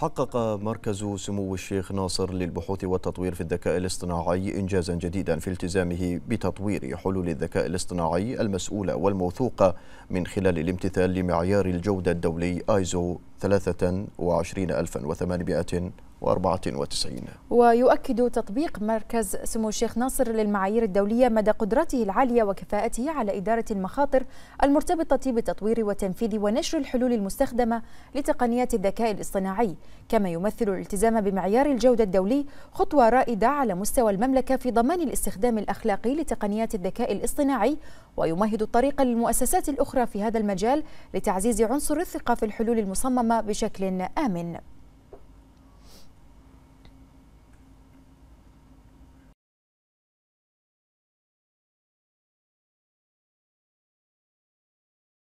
حقق مركز سمو الشيخ ناصر للبحوث والتطوير في الذكاء الاصطناعي إنجازا جديدا في التزامه بتطوير حلول الذكاء الاصطناعي المسؤولة والموثوقة من خلال الامتثال لمعيار الجودة الدولي آيزو 23800 1994 ويؤكد تطبيق مركز سمو الشيخ ناصر للمعايير الدولية مدى قدرته العالية وكفاءته على إدارة المخاطر المرتبطة بتطوير وتنفيذ ونشر الحلول المستخدمة لتقنيات الذكاء الاصطناعي كما يمثل الالتزام بمعيار الجودة الدولي خطوة رائدة على مستوى المملكة في ضمان الاستخدام الأخلاقي لتقنيات الذكاء الاصطناعي ويمهد الطريق للمؤسسات الأخرى في هذا المجال لتعزيز عنصر الثقة في الحلول المصممة بشكل آمن